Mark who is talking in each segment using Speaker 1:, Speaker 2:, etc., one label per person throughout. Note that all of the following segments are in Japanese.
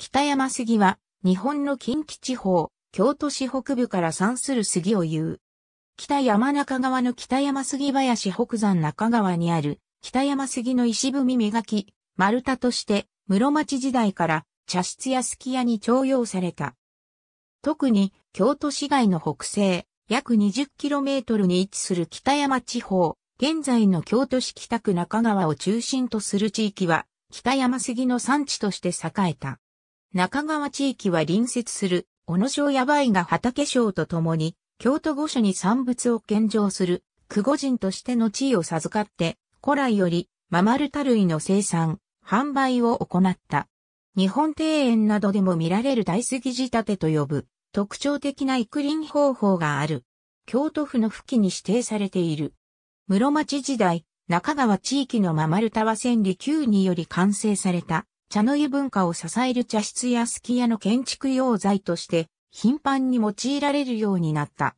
Speaker 1: 北山杉は、日本の近畿地方、京都市北部から産する杉を言う。北山中川の北山杉林北山中川にある、北山杉の石踏み磨き、丸太として、室町時代から茶室やすきに徴用された。特に、京都市街の北西、約 20km に位置する北山地方、現在の京都市北区中川を中心とする地域は、北山杉の産地として栄えた。中川地域は隣接する、小野城やばいが畑省とともに、京都御所に産物を献上する、久保人としての地位を授かって、古来より、ママルタ類の生産、販売を行った。日本庭園などでも見られる大杉仕立てと呼ぶ、特徴的な育林方法がある。京都府の付近に指定されている。室町時代、中川地域のママルタは千里九により完成された茶の湯文化を支える茶室やすき家の建築用材として頻繁に用いられるようになった。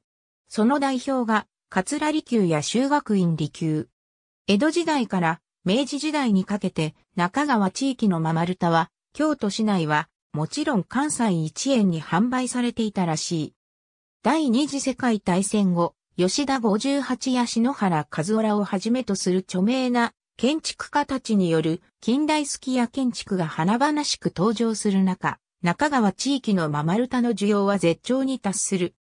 Speaker 1: その代表が、桂離宮や修学院離宮。江戸時代から明治時代にかけて中川地域のママルタは、京都市内はもちろん関西一円に販売されていたらしい。第二次世界大戦後、吉田58や篠原和夫らをはじめとする著名な建築家たちによる近代スキヤ建築が華々しく登場する中、中川地域のママルタの需要は絶頂に達する。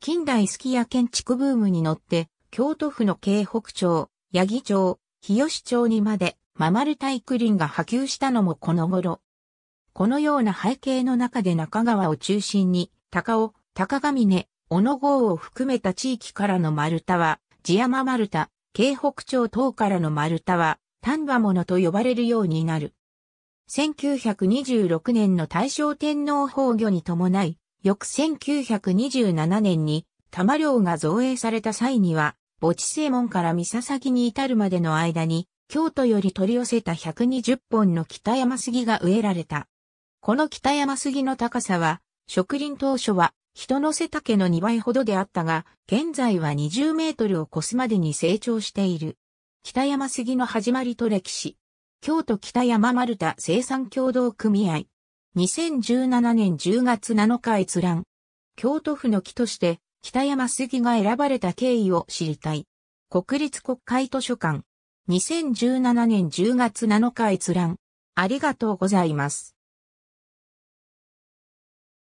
Speaker 1: 近代スキヤ建築ブームに乗って、京都府の京北町、八木町、日吉町にまでママルタイクリンが波及したのもこの頃。このような背景の中で中川を中心に、高尾、高上根、小野郷を含めた地域からの丸太は、地山丸太、京北町等からの丸太は、丹波物と呼ばれるようになる。1926年の大正天皇崩御に伴い、翌1927年に玉領が造営された際には、墓地正門から三崎に至るまでの間に、京都より取り寄せた120本の北山杉が植えられた。この北山杉の高さは、植林当初は人の背丈の2倍ほどであったが、現在は20メートルを越すまでに成長している。北山杉の始まりと歴史。京都北山丸太生産協同組合。2017年10月7日閲覧。京都府の木として北山杉が選ばれた経緯を知りたい。国立国会図書館。2017年10月7日閲覧。ありがとうございます。